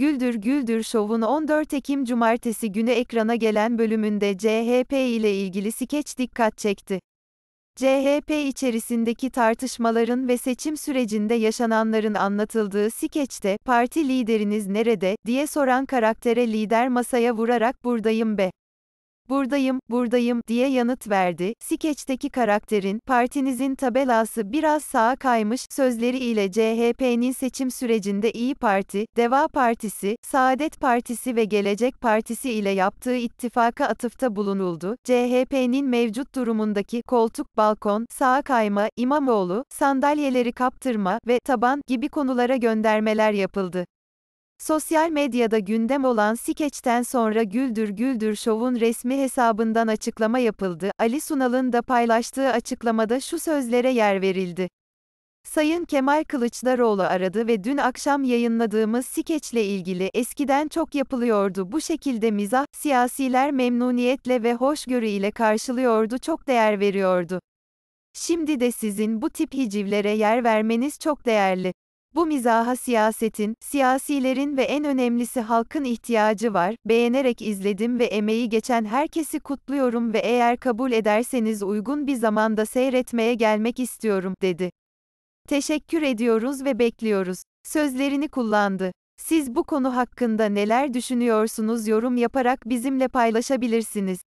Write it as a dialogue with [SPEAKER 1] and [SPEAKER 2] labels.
[SPEAKER 1] Güldür Güldür Show'un 14 Ekim Cumartesi günü ekrana gelen bölümünde CHP ile ilgili skeç dikkat çekti. CHP içerisindeki tartışmaların ve seçim sürecinde yaşananların anlatıldığı skeçte, parti lideriniz nerede, diye soran karaktere lider masaya vurarak buradayım be buradayım, buradayım diye yanıt verdi. Skeçteki karakterin, partinizin tabelası biraz sağa kaymış sözleriyle CHP'nin seçim sürecinde İyi Parti, Deva Partisi, Saadet Partisi ve Gelecek Partisi ile yaptığı ittifaka atıfta bulunuldu. CHP'nin mevcut durumundaki koltuk, balkon, sağa kayma, İmamoğlu, sandalyeleri kaptırma ve taban gibi konulara göndermeler yapıldı. Sosyal medyada gündem olan skeçten sonra Güldür Güldür Show'un resmi hesabından açıklama yapıldı. Ali Sunal'ın da paylaştığı açıklamada şu sözlere yer verildi. Sayın Kemal Kılıçdaroğlu aradı ve dün akşam yayınladığımız skeçle ilgili eskiden çok yapılıyordu bu şekilde mizah, siyasiler memnuniyetle ve hoşgörü ile karşılıyordu çok değer veriyordu. Şimdi de sizin bu tip hicivlere yer vermeniz çok değerli. Bu mizaha siyasetin, siyasilerin ve en önemlisi halkın ihtiyacı var. Beğenerek izledim ve emeği geçen herkesi kutluyorum ve eğer kabul ederseniz uygun bir zamanda seyretmeye gelmek istiyorum, dedi. Teşekkür ediyoruz ve bekliyoruz. Sözlerini kullandı. Siz bu konu hakkında neler düşünüyorsunuz yorum yaparak bizimle paylaşabilirsiniz.